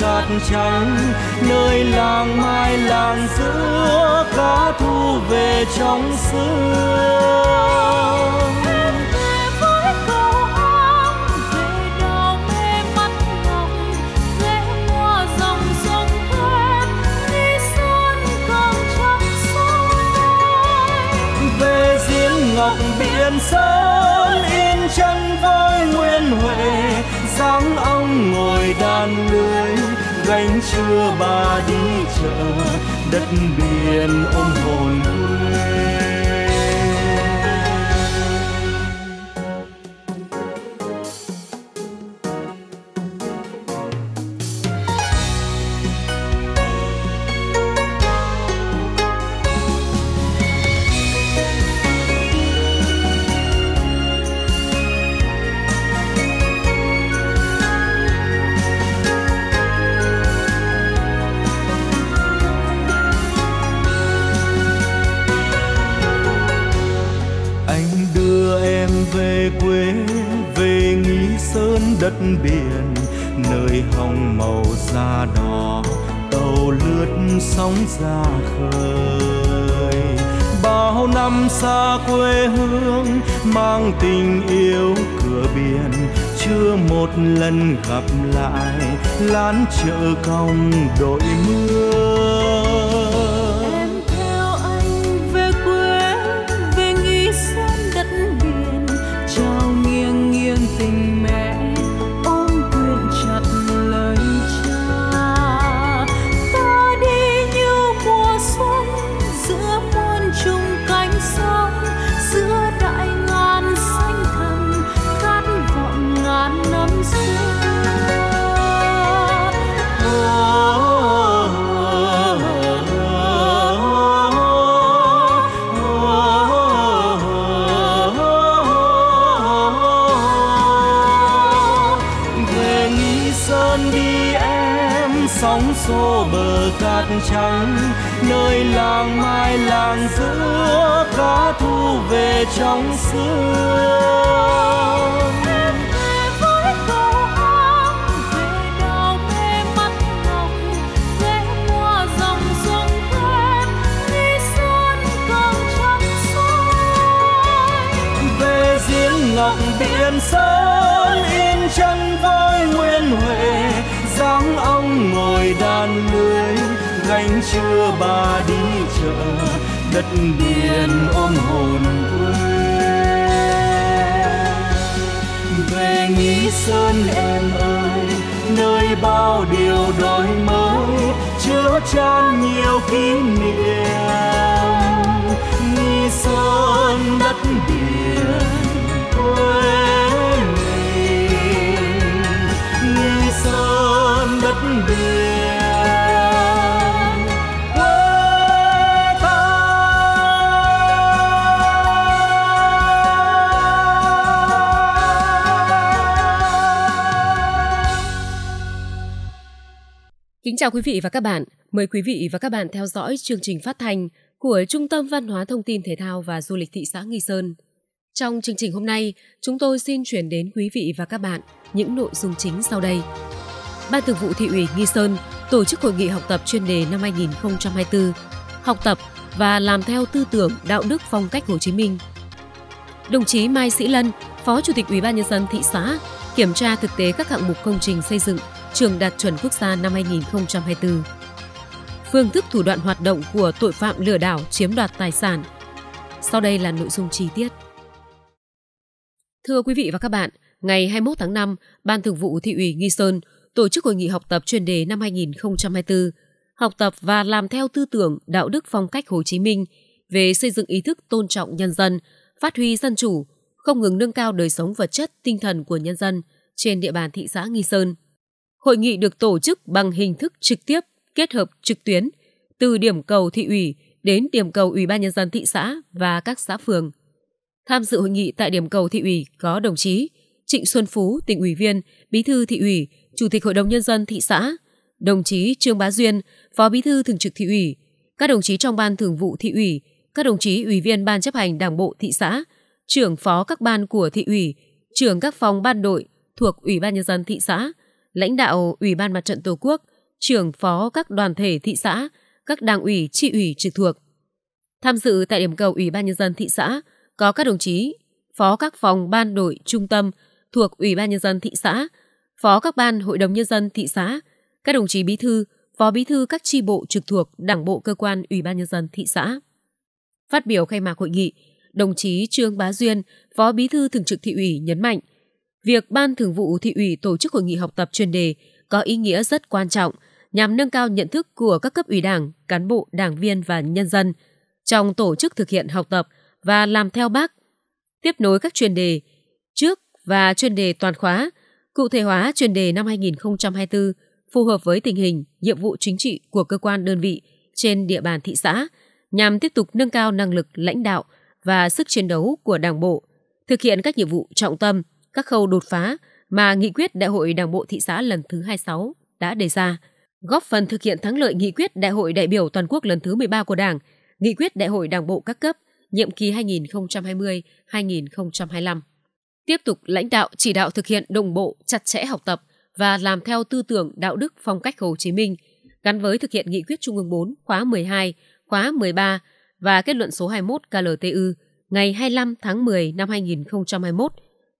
cát trắng nơi làng mai làng giữa cá thu về trong xưa bà đi chợ đất biển ôm anh đưa em về quê về nghi sơn đất biển nơi hồng màu da đỏ tàu lướt sóng ra khơi bao năm xa quê hương mang tình yêu cửa biển chưa một lần gặp lại lán chợ cong đội mưa trắng nơi làng mai làng giữa cá thu về trong sương ngọc biển sơn in chân voi nguyên huệ dáng ông ngồi đàn lưới gánh chưa ba đi chợ đất biển ôm hồn quê về nghĩ sơn em ơi nơi bao điều đổi mới chứa chan nhiều kỷ niệm nghi sơn đất Kính chào quý vị và các bạn. Mời quý vị và các bạn theo dõi chương trình phát thanh của Trung tâm Văn hóa Thông tin Thể thao và Du lịch thị xã Nghi Sơn. Trong chương trình hôm nay, chúng tôi xin chuyển đến quý vị và các bạn những nội dung chính sau đây. Ban Thường vụ Thị ủy Nghi Sơn tổ chức hội nghị học tập chuyên đề năm 2024, học tập và làm theo tư tưởng đạo đức phong cách Hồ Chí Minh. Đồng chí Mai Sĩ Lân, Phó Chủ tịch Ủy ban nhân dân thị xã, kiểm tra thực tế các hạng mục công trình xây dựng trường đạt chuẩn quốc gia năm 2024. Phương thức thủ đoạn hoạt động của tội phạm lừa đảo chiếm đoạt tài sản. Sau đây là nội dung chi tiết. Thưa quý vị và các bạn, ngày 21 tháng 5, Ban Thường vụ Thị ủy Nghi Sơn tổ chức hội nghị học tập chuyên đề năm 2024, học tập và làm theo tư tưởng đạo đức phong cách Hồ Chí Minh về xây dựng ý thức tôn trọng nhân dân, phát huy dân chủ, không ngừng nâng cao đời sống vật chất, tinh thần của nhân dân trên địa bàn thị xã Nghi Sơn. Hội nghị được tổ chức bằng hình thức trực tiếp, kết hợp trực tuyến, từ điểm cầu thị ủy đến điểm cầu Ủy ban Nhân dân thị xã và các xã phường. Tham dự hội nghị tại điểm cầu thị ủy có đồng chí Trịnh Xuân Phú, tỉnh ủy viên, bí thư thị ủy, chủ tịch Hội đồng Nhân dân thị xã, đồng chí Trương Bá Duyên, phó bí thư thường trực thị ủy, các đồng chí trong ban thường vụ thị ủy, các đồng chí ủy viên ban chấp hành đảng bộ thị xã, trưởng phó các ban của thị ủy, trưởng các phòng ban đội thuộc Ủy ban Nhân dân thị xã, lãnh đạo Ủy ban Mặt trận Tổ quốc, trưởng phó các đoàn thể thị xã, các đảng ủy, tri ủy trực thuộc. Tham dự tại điểm cầu Ủy ban Nhân dân thị xã có các đồng chí, phó các phòng ban đội trung tâm thuộc Ủy ban Nhân dân thị xã, phó các ban Hội đồng Nhân dân thị xã, các đồng chí bí thư, phó bí thư các tri bộ trực thuộc đảng bộ cơ quan Ủy ban Nhân dân thị xã. Phát biểu khai mạc hội nghị, đồng chí Trương Bá Duyên, phó bí thư thường trực thị ủy nhấn mạnh – việc Ban Thường vụ Thị ủy tổ chức hội nghị học tập chuyên đề có ý nghĩa rất quan trọng nhằm nâng cao nhận thức của các cấp ủy đảng, cán bộ, đảng viên và nhân dân trong tổ chức thực hiện học tập và làm theo bác, tiếp nối các chuyên đề trước và chuyên đề toàn khóa, cụ thể hóa chuyên đề năm 2024 phù hợp với tình hình, nhiệm vụ chính trị của cơ quan đơn vị trên địa bàn thị xã nhằm tiếp tục nâng cao năng lực lãnh đạo và sức chiến đấu của Đảng bộ, thực hiện các nhiệm vụ trọng tâm – các khâu đột phá mà nghị quyết Đại hội Đảng bộ thị xã lần thứ 26 đã đề ra, góp phần thực hiện thắng lợi nghị quyết Đại hội đại biểu toàn quốc lần thứ 13 của Đảng, nghị quyết Đại hội Đảng bộ các cấp nhiệm kỳ 2020-2025. Tiếp tục lãnh đạo chỉ đạo thực hiện đồng bộ, chặt chẽ học tập và làm theo tư tưởng đạo đức phong cách Hồ Chí Minh, gắn với thực hiện nghị quyết Trung ương 4 khóa 12, khóa 13 và kết luận số 21 KLTU ngày 25 tháng 10 năm 2021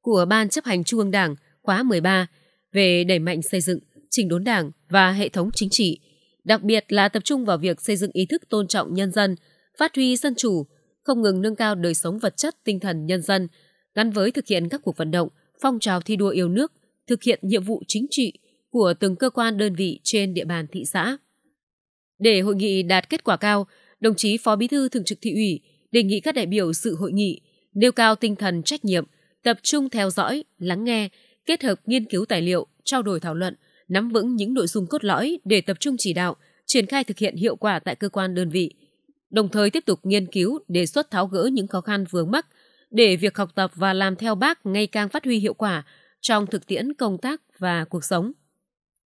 của Ban chấp hành Trung ương Đảng khóa 13 về đẩy mạnh xây dựng, chỉnh đốn Đảng và hệ thống chính trị, đặc biệt là tập trung vào việc xây dựng ý thức tôn trọng nhân dân, phát huy dân chủ, không ngừng nâng cao đời sống vật chất tinh thần nhân dân, gắn với thực hiện các cuộc vận động, phong trào thi đua yêu nước, thực hiện nhiệm vụ chính trị của từng cơ quan đơn vị trên địa bàn thị xã. Để hội nghị đạt kết quả cao, đồng chí Phó Bí thư Thường trực Thị ủy đề nghị các đại biểu dự hội nghị nêu cao tinh thần trách nhiệm, tập trung theo dõi, lắng nghe, kết hợp nghiên cứu tài liệu, trao đổi thảo luận, nắm vững những nội dung cốt lõi để tập trung chỉ đạo, triển khai thực hiện hiệu quả tại cơ quan đơn vị. Đồng thời tiếp tục nghiên cứu, đề xuất tháo gỡ những khó khăn vướng mắc để việc học tập và làm theo bác ngày càng phát huy hiệu quả trong thực tiễn công tác và cuộc sống.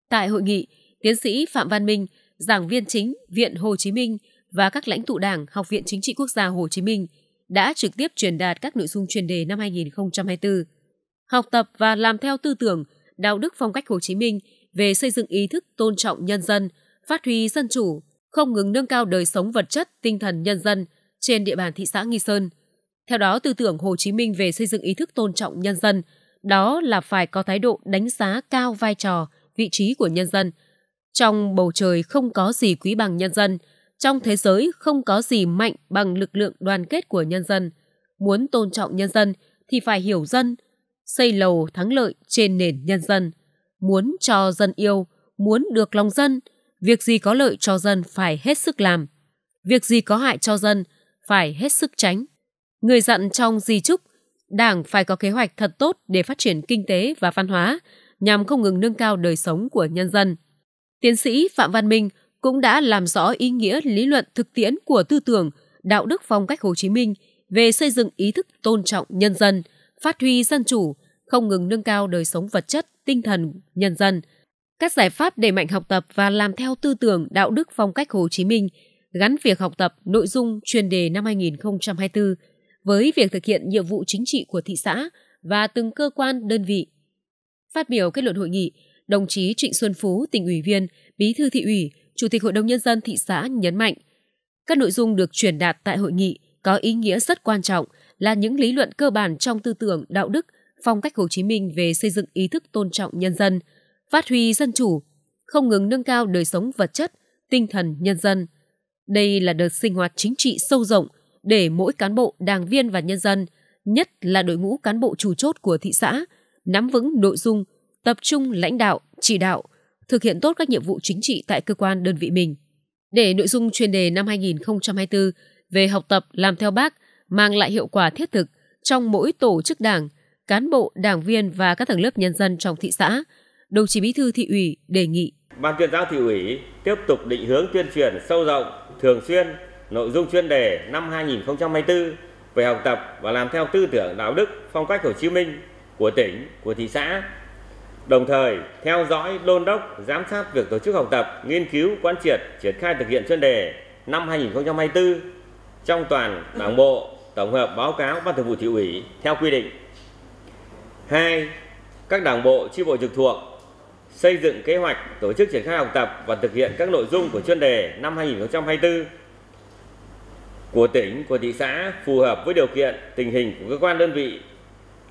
Tại hội nghị, tiến sĩ Phạm Văn Minh, giảng viên chính Viện Hồ Chí Minh và các lãnh tụ Đảng Học viện Chính trị Quốc gia Hồ Chí Minh – đã trực tiếp truyền đạt các nội dung chuyên đề năm 2024. Học tập và làm theo tư tưởng, đạo đức phong cách Hồ Chí Minh về xây dựng ý thức tôn trọng nhân dân, phát huy dân chủ, không ngừng nâng cao đời sống vật chất, tinh thần nhân dân trên địa bàn thị xã Nghi Sơn. Theo đó, tư tưởng Hồ Chí Minh về xây dựng ý thức tôn trọng nhân dân, đó là phải có thái độ đánh giá cao vai trò, vị trí của nhân dân. Trong bầu trời không có gì quý bằng nhân dân – trong thế giới không có gì mạnh bằng lực lượng đoàn kết của nhân dân. Muốn tôn trọng nhân dân thì phải hiểu dân, xây lầu thắng lợi trên nền nhân dân. Muốn cho dân yêu, muốn được lòng dân, việc gì có lợi cho dân phải hết sức làm. Việc gì có hại cho dân phải hết sức tránh. Người dặn trong di trúc, Đảng phải có kế hoạch thật tốt để phát triển kinh tế và văn hóa, nhằm không ngừng nâng cao đời sống của nhân dân. Tiến sĩ Phạm Văn Minh, cũng đã làm rõ ý nghĩa lý luận thực tiễn của tư tưởng, đạo đức phong cách Hồ Chí Minh về xây dựng ý thức tôn trọng nhân dân, phát huy dân chủ, không ngừng nâng cao đời sống vật chất, tinh thần nhân dân. Các giải pháp đẩy mạnh học tập và làm theo tư tưởng đạo đức phong cách Hồ Chí Minh gắn việc học tập nội dung chuyên đề năm 2024 với việc thực hiện nhiệm vụ chính trị của thị xã và từng cơ quan đơn vị. Phát biểu kết luận hội nghị, đồng chí Trịnh Xuân Phú, tỉnh ủy viên, bí thư thị ủy, Chủ tịch Hội đồng Nhân dân thị xã nhấn mạnh, các nội dung được truyền đạt tại hội nghị có ý nghĩa rất quan trọng là những lý luận cơ bản trong tư tưởng, đạo đức, phong cách Hồ Chí Minh về xây dựng ý thức tôn trọng nhân dân, phát huy dân chủ, không ngừng nâng cao đời sống vật chất, tinh thần nhân dân. Đây là đợt sinh hoạt chính trị sâu rộng để mỗi cán bộ, đảng viên và nhân dân, nhất là đội ngũ cán bộ chủ chốt của thị xã, nắm vững nội dung, tập trung lãnh đạo, chỉ đạo – thực hiện tốt các nhiệm vụ chính trị tại cơ quan đơn vị mình. Để nội dung chuyên đề năm 2024 về học tập làm theo bác mang lại hiệu quả thiết thực trong mỗi tổ chức đảng, cán bộ, đảng viên và các tầng lớp nhân dân trong thị xã, đồng chí Bí thư thị ủy đề nghị Ban tuyên giáo thị ủy tiếp tục định hướng tuyên truyền sâu rộng, thường xuyên nội dung chuyên đề năm 2024 về học tập và làm theo tư tưởng đạo đức phong cách Hồ Chí Minh của tỉnh, của thị xã đồng thời theo dõi, đôn đốc, giám sát việc tổ chức học tập, nghiên cứu, quán triệt, triển khai thực hiện chuyên đề năm 2024 trong toàn Đảng bộ tổng hợp báo cáo Ban Thường vụ Thị ủy theo quy định. 2. Các đảng bộ chi bộ trực thuộc xây dựng kế hoạch tổ chức triển khai học tập và thực hiện các nội dung của chuyên đề năm 2024 của tỉnh, của thị xã phù hợp với điều kiện, tình hình của cơ quan đơn vị,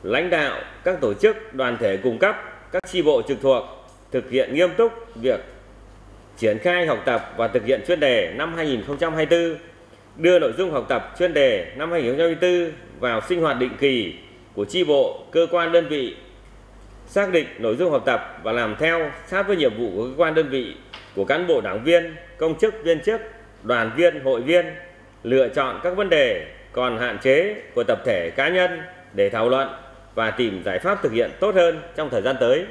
lãnh đạo các tổ chức, đoàn thể cung cấp các tri bộ trực thuộc thực hiện nghiêm túc việc triển khai học tập và thực hiện chuyên đề năm 2024, đưa nội dung học tập chuyên đề năm 2024 vào sinh hoạt định kỳ của tri bộ, cơ quan đơn vị, xác định nội dung học tập và làm theo sát với nhiệm vụ của cơ quan đơn vị, của cán bộ đảng viên, công chức viên chức, đoàn viên, hội viên, lựa chọn các vấn đề còn hạn chế của tập thể cá nhân để thảo luận và tìm giải pháp thực hiện tốt hơn trong thời gian tới.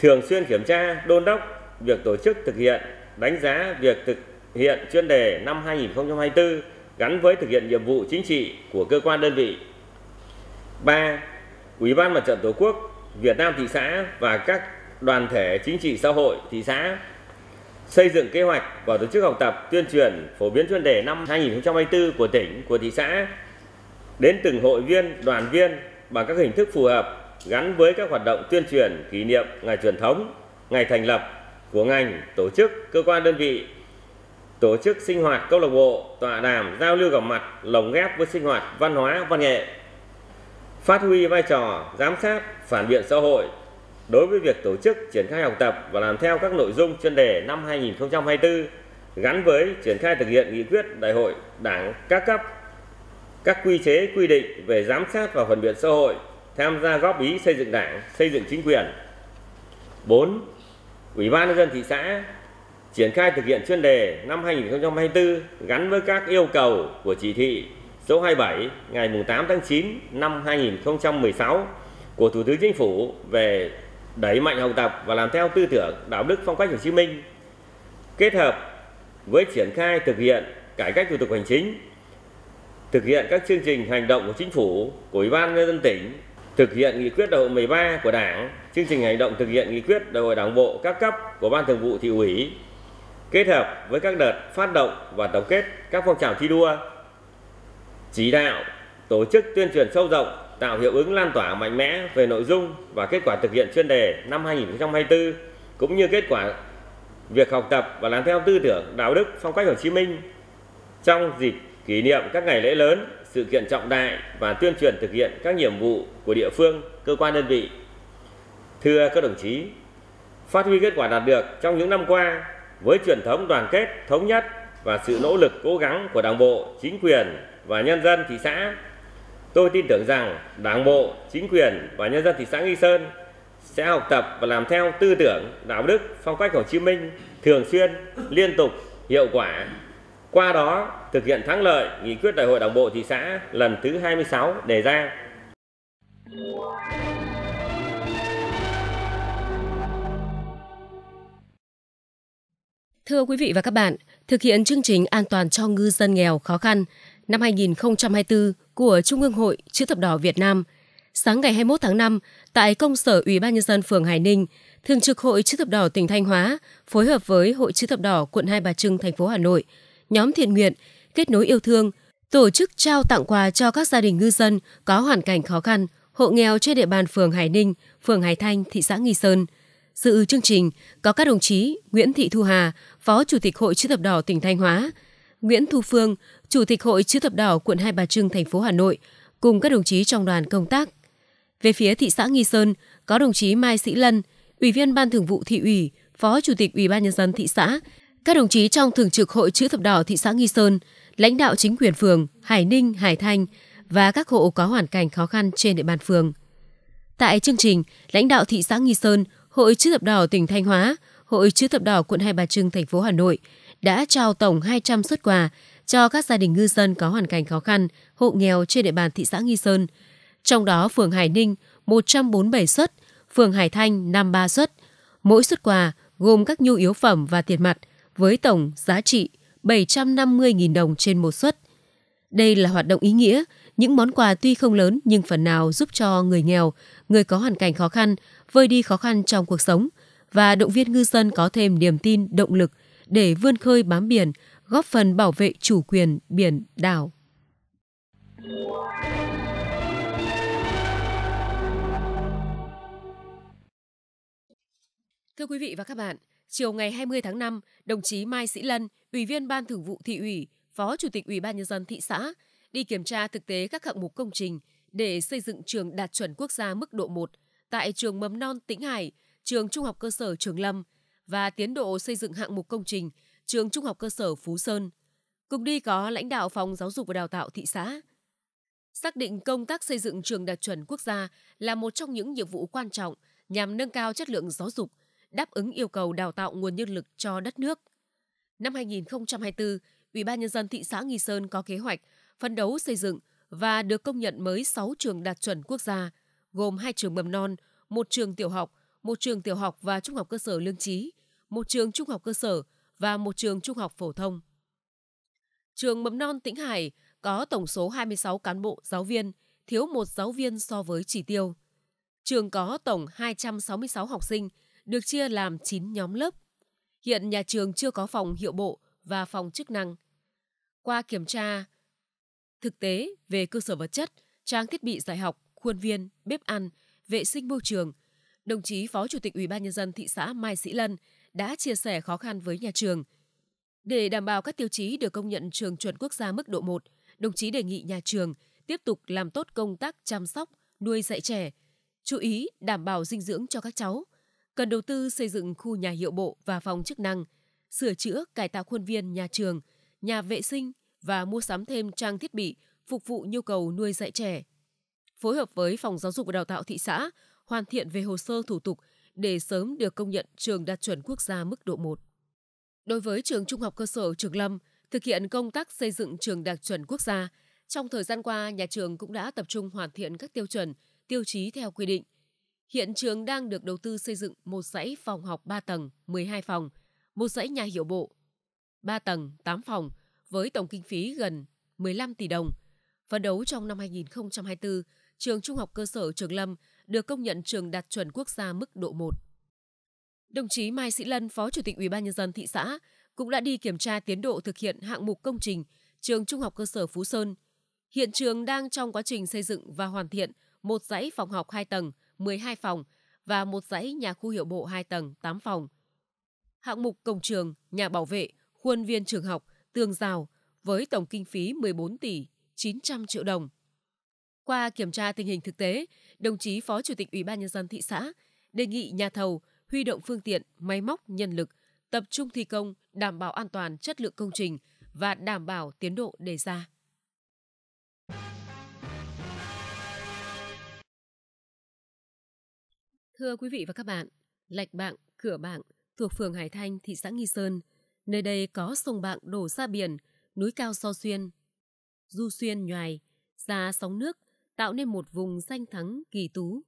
Thường xuyên kiểm tra, đôn đốc việc tổ chức thực hiện, đánh giá việc thực hiện chuyên đề năm 2024 gắn với thực hiện nhiệm vụ chính trị của cơ quan đơn vị. 3. Ủy ban Mặt trận Tổ quốc Việt Nam thị xã và các đoàn thể chính trị xã hội thị xã xây dựng kế hoạch và tổ chức học tập tuyên truyền phổ biến chuyên đề năm 2024 của tỉnh, của thị xã đến từng hội viên, đoàn viên bằng các hình thức phù hợp gắn với các hoạt động tuyên truyền kỷ niệm ngày truyền thống, ngày thành lập của ngành, tổ chức, cơ quan đơn vị, tổ chức sinh hoạt câu lạc bộ, tọa đàm, giao lưu gặp mặt, lồng ghép với sinh hoạt văn hóa, văn nghệ. Phát huy vai trò giám sát, phản biện xã hội đối với việc tổ chức triển khai học tập và làm theo các nội dung chuyên đề năm 2024 gắn với triển khai thực hiện nghị quyết đại hội Đảng các cấp các quy chế quy định về giám sát và phản biện xã hội, tham gia góp ý xây dựng đảng, xây dựng chính quyền. 4. Ủy ban nhân dân thị xã triển khai thực hiện chuyên đề năm 2024 gắn với các yêu cầu của chỉ thị số 27 ngày 8 tháng 9 năm 2016 của Thủ tướng Chính phủ về đẩy mạnh học tập và làm theo tư tưởng đạo đức phong cách Hồ Chí Minh kết hợp với triển khai thực hiện cải cách thủ tục hành chính thực hiện các chương trình hành động của chính phủ, của Ủy ban nhân dân tỉnh, thực hiện nghị quyết đại hội 13 của Đảng, chương trình hành động thực hiện nghị quyết đại hội Đảng bộ các cấp của Ban Thường vụ thị ủy, kết hợp với các đợt phát động và tổng kết các phong trào thi đua, chỉ đạo tổ chức tuyên truyền sâu rộng tạo hiệu ứng lan tỏa mạnh mẽ về nội dung và kết quả thực hiện chuyên đề năm 2024 cũng như kết quả việc học tập và làm theo tư tưởng đạo đức phong cách Hồ Chí Minh trong dịp kỷ niệm các ngày lễ lớn, sự kiện trọng đại và tuyên truyền thực hiện các nhiệm vụ của địa phương, cơ quan đơn vị. Thưa các đồng chí, phát huy kết quả đạt được trong những năm qua với truyền thống đoàn kết, thống nhất và sự nỗ lực cố gắng của Đảng bộ, chính quyền và nhân dân thị xã, tôi tin tưởng rằng Đảng bộ, chính quyền và nhân dân thị xã Nghi Sơn sẽ học tập và làm theo tư tưởng, đạo đức, phong cách Hồ Chí Minh thường xuyên, liên tục, hiệu quả qua đó thực hiện thắng lợi nghị quyết đại hội đảng bộ thị xã lần thứ 26 đề ra. Thưa quý vị và các bạn, thực hiện chương trình an toàn cho ngư dân nghèo khó khăn năm 2024 của Trung ương Hội Chữ thập đỏ Việt Nam, sáng ngày 21 tháng 5 tại công sở Ủy ban nhân dân phường Hải Ninh, Thường trực Hội Chữ thập đỏ tỉnh Thanh Hóa phối hợp với Hội Chữ thập đỏ quận Hai Bà Trưng thành phố Hà Nội nhóm thiện nguyện, kết nối yêu thương, tổ chức trao tặng quà cho các gia đình ngư dân có hoàn cảnh khó khăn, hộ nghèo trên địa bàn phường Hải Ninh, phường Hải Thanh, thị xã Nghi Sơn. Dự chương trình có các đồng chí Nguyễn Thị Thu Hà, Phó Chủ tịch Hội Chữ thập đỏ tỉnh Thanh Hóa, Nguyễn Thu Phương, Chủ tịch Hội Chữ thập đỏ quận Hai Bà Trưng, thành phố Hà Nội, cùng các đồng chí trong đoàn công tác. Về phía thị xã Nghi Sơn có đồng chí Mai Sĩ Lân, Ủy viên Ban Thường vụ thị ủy, Phó Chủ tịch Ủy ban nhân dân thị xã các đồng chí trong Thường trực Hội Chữ Thập Đỏ thị xã Nghi Sơn, lãnh đạo chính quyền phường Hải Ninh, Hải Thanh và các hộ có hoàn cảnh khó khăn trên địa bàn phường. Tại chương trình, lãnh đạo thị xã Nghi Sơn, Hội Chữ Thập Đỏ tỉnh Thanh Hóa, Hội Chữ Thập Đỏ quận Hai Bà Trưng, thành phố Hà Nội đã trao tổng 200 xuất quà cho các gia đình ngư dân có hoàn cảnh khó khăn, hộ nghèo trên địa bàn thị xã Nghi Sơn. Trong đó, phường Hải Ninh 147 xuất phường Hải Thanh 53 xuất Mỗi xuất quà gồm các nhu yếu phẩm và tiền mặt với tổng giá trị 750.000 đồng trên một suất. Đây là hoạt động ý nghĩa, những món quà tuy không lớn nhưng phần nào giúp cho người nghèo, người có hoàn cảnh khó khăn vơi đi khó khăn trong cuộc sống và động viên ngư dân có thêm niềm tin, động lực để vươn khơi bám biển, góp phần bảo vệ chủ quyền biển đảo. Thưa quý vị và các bạn, Chiều ngày 20 tháng 5, đồng chí Mai Sĩ Lân, Ủy viên Ban Thường vụ Thị ủy, Phó Chủ tịch Ủy ban Nhân dân thị xã, đi kiểm tra thực tế các hạng mục công trình để xây dựng trường đạt chuẩn quốc gia mức độ 1 tại trường mầm non Tĩnh Hải, trường trung học cơ sở Trường Lâm và tiến độ xây dựng hạng mục công trình trường trung học cơ sở Phú Sơn. Cùng đi có lãnh đạo phòng giáo dục và đào tạo thị xã. Xác định công tác xây dựng trường đạt chuẩn quốc gia là một trong những nhiệm vụ quan trọng nhằm nâng cao chất lượng giáo dục, đáp ứng yêu cầu đào tạo nguồn nhân lực cho đất nước. Năm 2024, Ủy ban nhân dân thị xã Nghi Sơn có kế hoạch phấn đấu xây dựng và được công nhận mới 6 trường đạt chuẩn quốc gia, gồm hai trường mầm non, một trường tiểu học, một trường tiểu học và trung học cơ sở Lương Trí, một trường trung học cơ sở và một trường trung học phổ thông. Trường mầm non Tĩnh Hải có tổng số 26 cán bộ giáo viên, thiếu một giáo viên so với chỉ tiêu. Trường có tổng 266 học sinh, được chia làm 9 nhóm lớp. Hiện nhà trường chưa có phòng hiệu bộ và phòng chức năng. Qua kiểm tra thực tế về cơ sở vật chất, trang thiết bị dạy học, khuôn viên, bếp ăn, vệ sinh môi trường, đồng chí Phó Chủ tịch Ủy ban nhân dân thị xã Mai Sĩ Lân đã chia sẻ khó khăn với nhà trường. Để đảm bảo các tiêu chí được công nhận trường chuẩn quốc gia mức độ 1, đồng chí đề nghị nhà trường tiếp tục làm tốt công tác chăm sóc, nuôi dạy trẻ, chú ý đảm bảo dinh dưỡng cho các cháu – cần đầu tư xây dựng khu nhà hiệu bộ và phòng chức năng, sửa chữa, cải tạo khuôn viên nhà trường, nhà vệ sinh và mua sắm thêm trang thiết bị phục vụ nhu cầu nuôi dạy trẻ. Phối hợp với Phòng Giáo dục và Đào tạo thị xã, hoàn thiện về hồ sơ thủ tục để sớm được công nhận trường đạt chuẩn quốc gia mức độ 1. Đối với trường Trung học cơ sở Trường Lâm, thực hiện công tác xây dựng trường đạt chuẩn quốc gia, trong thời gian qua, nhà trường cũng đã tập trung hoàn thiện các tiêu chuẩn, tiêu chí theo quy định – Hiện trường đang được đầu tư xây dựng một dãy phòng học 3 tầng, 12 phòng, một dãy nhà hiệu bộ, 3 tầng, 8 phòng, với tổng kinh phí gần 15 tỷ đồng. Phấn đấu trong năm 2024, trường Trung học cơ sở Trường Lâm được công nhận trường đạt chuẩn quốc gia mức độ 1. Đồng chí Mai Sĩ Lân, Phó Chủ tịch Ủy ban nhân dân thị xã, cũng đã đi kiểm tra tiến độ thực hiện hạng mục công trình trường Trung học cơ sở Phú Sơn. Hiện trường đang trong quá trình xây dựng và hoàn thiện một dãy phòng học 2 tầng – 12 phòng và một dãy nhà khu hiệu bộ 2 tầng 8 phòng. Hạng mục cổng trường, nhà bảo vệ, khuôn viên trường học, tường rào với tổng kinh phí 14 tỷ 900 triệu đồng. Qua kiểm tra tình hình thực tế, đồng chí Phó Chủ tịch Ủy ban Nhân dân thị xã đề nghị nhà thầu huy động phương tiện, máy móc, nhân lực, tập trung thi công, đảm bảo an toàn chất lượng công trình và đảm bảo tiến độ đề ra. Thưa quý vị và các bạn, Lạch Bạng, Cửa Bạng thuộc phường Hải Thanh, thị xã Nghi Sơn. Nơi đây có sông Bạng đổ ra biển, núi cao so xuyên. Du xuyên nhoài, ra sóng nước, tạo nên một vùng xanh thắng kỳ tú.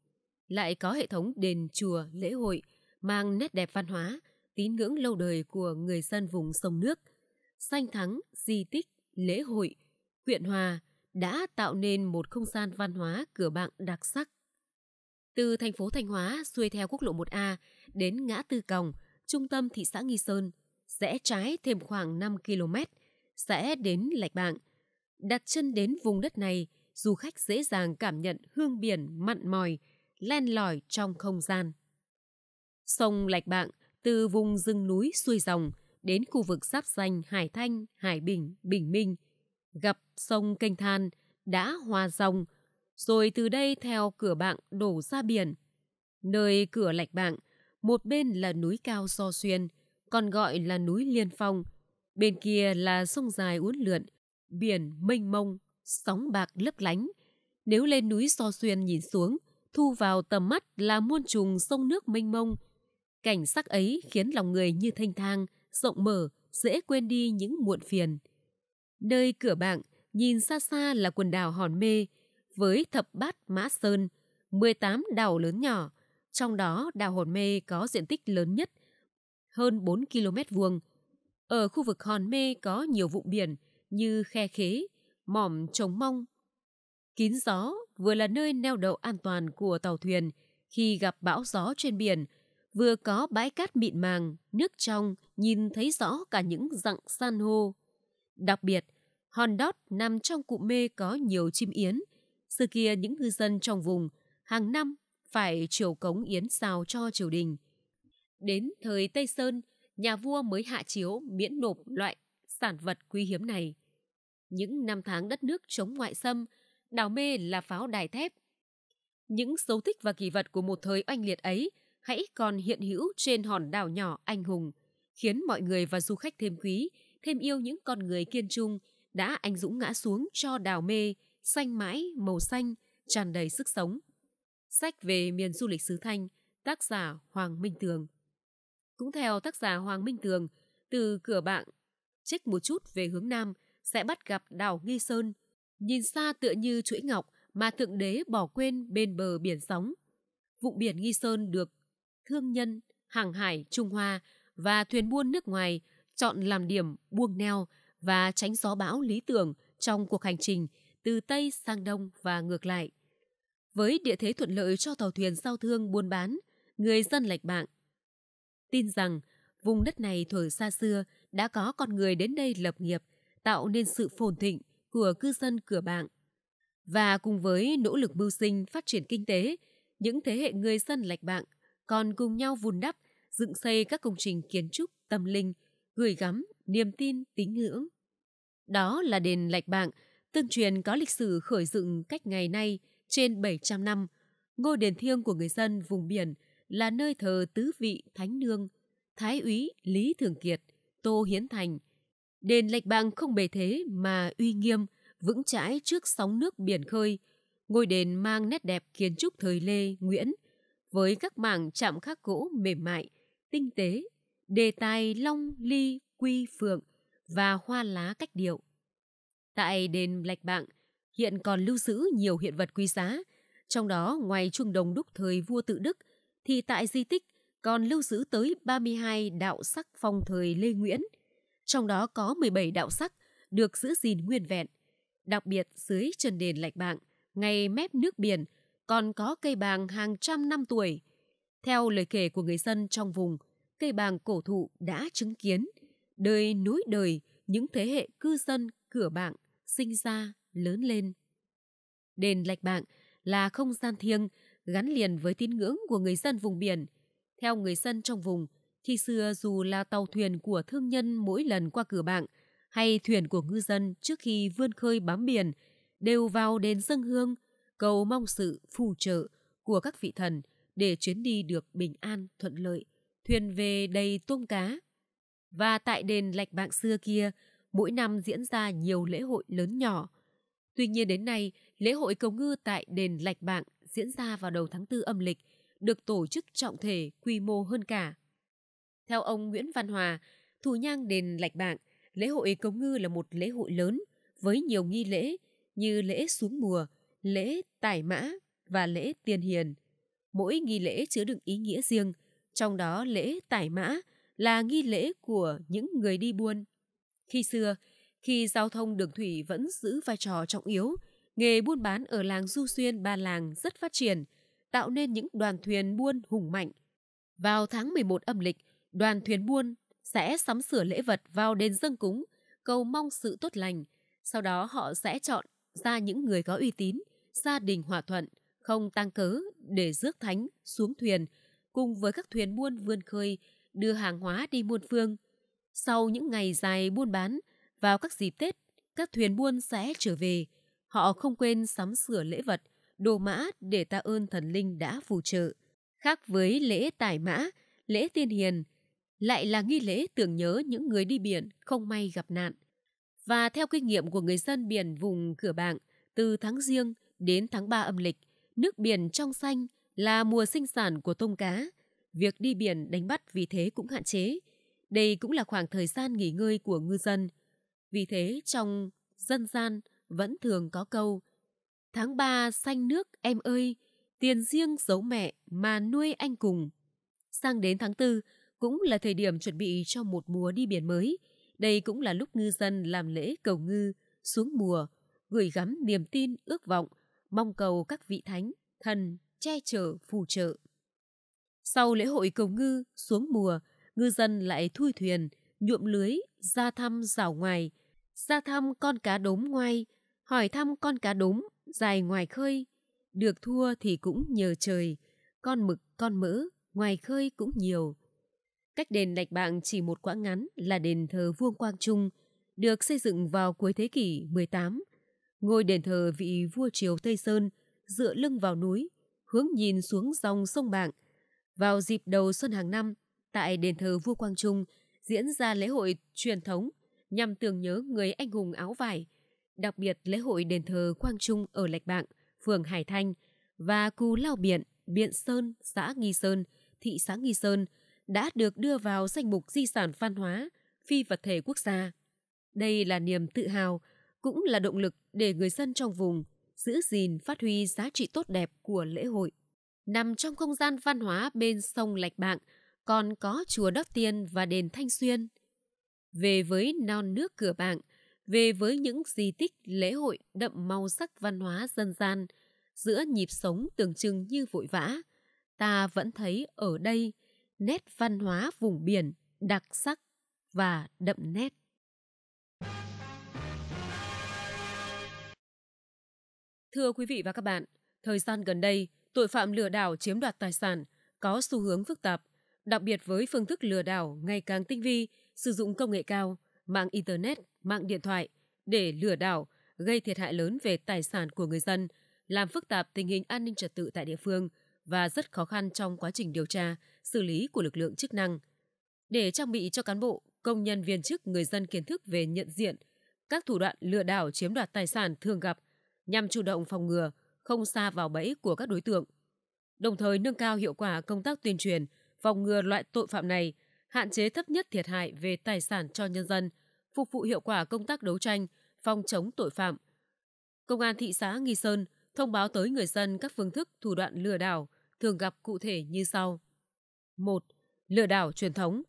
Lại có hệ thống đền chùa, lễ hội, mang nét đẹp văn hóa, tín ngưỡng lâu đời của người dân vùng sông nước. Xanh thắng, di tích, lễ hội, huyện hòa đã tạo nên một không gian văn hóa cửa bạn đặc sắc. Từ thành phố Thanh Hóa xuôi theo quốc lộ 1A đến ngã Tư Còng, trung tâm thị xã Nghi Sơn, rẽ trái thêm khoảng 5 km, sẽ đến Lạch Bạng. Đặt chân đến vùng đất này, du khách dễ dàng cảm nhận hương biển mặn mòi, len lỏi trong không gian. Sông Lạch Bạng từ vùng rừng núi xuôi dòng đến khu vực giáp danh Hải Thanh, Hải Bình, Bình Minh, gặp sông Kênh Than đã hòa dòng rồi từ đây theo cửa bạng đổ ra biển. Nơi cửa lạch bạng một bên là núi cao so xuyên, còn gọi là núi Liên Phong. Bên kia là sông dài uốn lượn, biển mênh mông, sóng bạc lấp lánh. Nếu lên núi so xuyên nhìn xuống, thu vào tầm mắt là muôn trùng sông nước mênh mông. Cảnh sắc ấy khiến lòng người như thanh thang, rộng mở, dễ quên đi những muộn phiền. Nơi cửa bạng nhìn xa xa là quần đảo Hòn Mê, với thập bát mã sơn, 18 đảo lớn nhỏ, trong đó đảo Hòn Mê có diện tích lớn nhất, hơn 4 km vuông. Ở khu vực Hòn Mê có nhiều vụn biển như khe khế, mỏm trống mong. Kín gió vừa là nơi neo đậu an toàn của tàu thuyền khi gặp bão gió trên biển, vừa có bãi cát mịn màng, nước trong, nhìn thấy rõ cả những rặng san hô. Đặc biệt, hòn đót nằm trong cụm mê có nhiều chim yến, Xưa kia những ngư dân trong vùng hàng năm phải triều cống yến xào cho triều đình. Đến thời Tây Sơn, nhà vua mới hạ chiếu miễn nộp loại sản vật quý hiếm này. Những năm tháng đất nước chống ngoại xâm, đào mê là pháo đài thép. Những dấu tích và kỳ vật của một thời oanh liệt ấy hãy còn hiện hữu trên hòn đảo nhỏ anh hùng, khiến mọi người và du khách thêm quý, thêm yêu những con người kiên trung đã anh dũng ngã xuống cho đào mê, xanh mãi, màu xanh, tràn đầy sức sống. Sách về miền du lịch xứ Thanh, tác giả Hoàng Minh Tường. Cũng theo tác giả Hoàng Minh Tường, từ cửa bạn, trích một chút về hướng Nam sẽ bắt gặp đảo Nghi Sơn, nhìn xa tựa như chuỗi ngọc mà Thượng Đế bỏ quên bên bờ biển sóng. Vụ biển Nghi Sơn được thương nhân, hàng hải Trung Hoa và thuyền buôn nước ngoài chọn làm điểm buông neo và tránh gió bão lý tưởng trong cuộc hành trình từ Tây sang Đông và ngược lại. Với địa thế thuận lợi cho tàu thuyền giao thương buôn bán, người dân lạch bạng. Tin rằng, vùng đất này thời xa xưa đã có con người đến đây lập nghiệp, tạo nên sự phồn thịnh của cư dân cửa bạng. Và cùng với nỗ lực mưu sinh phát triển kinh tế, những thế hệ người dân lạch bạng còn cùng nhau vun đắp, dựng xây các công trình kiến trúc, tâm linh, gửi gắm, niềm tin, tín ngưỡng. Đó là đền Lạch Bạng Tương truyền có lịch sử khởi dựng cách ngày nay trên 700 năm, ngôi đền thiêng của người dân vùng biển là nơi thờ tứ vị Thánh Nương, Thái úy Lý Thường Kiệt, Tô Hiến Thành. Đền lạch bang không bề thế mà uy nghiêm, vững chãi trước sóng nước biển khơi. Ngôi đền mang nét đẹp kiến trúc thời Lê, Nguyễn, với các mảng chạm khắc gỗ mềm mại, tinh tế, đề tài long, ly, quy, phượng và hoa lá cách điệu. Tại đền Lạch Bạng, hiện còn lưu giữ nhiều hiện vật quý giá. Trong đó, ngoài chuông đồng đúc thời vua tự Đức, thì tại di tích còn lưu giữ tới 32 đạo sắc phong thời Lê Nguyễn. Trong đó có 17 đạo sắc được giữ gìn nguyên vẹn. Đặc biệt dưới chân đền Lạch Bạng, ngay mép nước biển, còn có cây bàng hàng trăm năm tuổi. Theo lời kể của người dân trong vùng, cây bàng cổ thụ đã chứng kiến đời nối đời những thế hệ cư dân cửa bạng sinh ra, lớn lên. Đền Lạch Bạng là không gian thiêng gắn liền với tín ngưỡng của người dân vùng biển. Theo người dân trong vùng, khi xưa dù là tàu thuyền của thương nhân mỗi lần qua cửa bạng hay thuyền của ngư dân trước khi vươn khơi bám biển đều vào đền dân hương cầu mong sự phù trợ của các vị thần để chuyến đi được bình an thuận lợi, thuyền về đầy tôm cá. Và tại đền lạch bạng xưa kia, mỗi năm diễn ra nhiều lễ hội lớn nhỏ. Tuy nhiên đến nay, lễ hội cầu ngư tại đền Lạch Bạng diễn ra vào đầu tháng 4 âm lịch, được tổ chức trọng thể quy mô hơn cả. Theo ông Nguyễn Văn Hòa, thủ nhang đền Lạch Bạng, lễ hội cầu ngư là một lễ hội lớn với nhiều nghi lễ như lễ xuống mùa, lễ tải mã và lễ tiền hiền. Mỗi nghi lễ chứa đựng ý nghĩa riêng, trong đó lễ tải mã là nghi lễ của những người đi buôn khi xưa, khi giao thông đường thủy vẫn giữ vai trò trọng yếu, nghề buôn bán ở làng Du Xuyên Ba Làng rất phát triển, tạo nên những đoàn thuyền buôn hùng mạnh. Vào tháng 11 âm lịch, đoàn thuyền buôn sẽ sắm sửa lễ vật vào đền dân cúng, cầu mong sự tốt lành. Sau đó họ sẽ chọn ra những người có uy tín, gia đình hòa thuận, không tăng cớ để rước thánh xuống thuyền, cùng với các thuyền buôn vươn khơi, đưa hàng hóa đi muôn phương – sau những ngày dài buôn bán, vào các dịp Tết, các thuyền buôn sẽ trở về. Họ không quên sắm sửa lễ vật, đồ mã để tạ ơn thần linh đã phù trợ. Khác với lễ tải mã, lễ tiên hiền, lại là nghi lễ tưởng nhớ những người đi biển không may gặp nạn. Và theo kinh nghiệm của người dân biển vùng cửa bạng, từ tháng riêng đến tháng 3 âm lịch, nước biển trong xanh là mùa sinh sản của tôm cá. Việc đi biển đánh bắt vì thế cũng hạn chế, đây cũng là khoảng thời gian nghỉ ngơi của ngư dân. Vì thế trong dân gian vẫn thường có câu Tháng 3 xanh nước em ơi, tiền riêng giấu mẹ mà nuôi anh cùng. Sang đến tháng 4 cũng là thời điểm chuẩn bị cho một mùa đi biển mới. Đây cũng là lúc ngư dân làm lễ cầu ngư, xuống mùa, gửi gắm niềm tin, ước vọng, mong cầu các vị thánh, thần, che chở, phù trợ. Sau lễ hội cầu ngư, xuống mùa, ngư dân lại thui thuyền, nhuộm lưới, ra thăm rào ngoài, ra thăm con cá đốm ngoài, hỏi thăm con cá đốm dài ngoài khơi. Được thua thì cũng nhờ trời, con mực, con mỡ, ngoài khơi cũng nhiều. Cách đền Lạch Bạng chỉ một quãng ngắn là đền thờ Vuông Quang Trung, được xây dựng vào cuối thế kỷ 18. Ngôi đền thờ vị vua triều Tây Sơn dựa lưng vào núi, hướng nhìn xuống dòng sông Bạng. Vào dịp đầu xuân hàng năm, tại đền thờ vua Quang Trung diễn ra lễ hội truyền thống nhằm tưởng nhớ người anh hùng áo vải, đặc biệt lễ hội đền thờ Quang Trung ở Lạch Bạng, phường Hải Thanh và Cù Lao Biển, Biện Sơn, xã Nghi Sơn, thị xã Nghi Sơn đã được đưa vào danh mục di sản văn hóa, phi vật thể quốc gia. Đây là niềm tự hào, cũng là động lực để người dân trong vùng giữ gìn phát huy giá trị tốt đẹp của lễ hội. Nằm trong không gian văn hóa bên sông Lạch Bạng, còn có chùa Đắc Tiên và đền Thanh Xuyên. Về với non nước cửa bạng, về với những di tích lễ hội đậm màu sắc văn hóa dân gian, giữa nhịp sống tưởng chừng như vội vã, ta vẫn thấy ở đây nét văn hóa vùng biển đặc sắc và đậm nét. Thưa quý vị và các bạn, thời gian gần đây, tội phạm lừa đảo chiếm đoạt tài sản có xu hướng phức tạp đặc biệt với phương thức lừa đảo ngày càng tinh vi, sử dụng công nghệ cao, mạng Internet, mạng điện thoại để lừa đảo, gây thiệt hại lớn về tài sản của người dân, làm phức tạp tình hình an ninh trật tự tại địa phương và rất khó khăn trong quá trình điều tra, xử lý của lực lượng chức năng. Để trang bị cho cán bộ, công nhân viên chức người dân kiến thức về nhận diện, các thủ đoạn lừa đảo chiếm đoạt tài sản thường gặp nhằm chủ động phòng ngừa, không xa vào bẫy của các đối tượng. Đồng thời nâng cao hiệu quả công tác tuyên truyền – phòng ngừa loại tội phạm này, hạn chế thấp nhất thiệt hại về tài sản cho nhân dân, phục vụ hiệu quả công tác đấu tranh, phòng chống tội phạm. Công an thị xã Nghi Sơn thông báo tới người dân các phương thức thủ đoạn lừa đảo thường gặp cụ thể như sau. 1. Lừa đảo truyền thống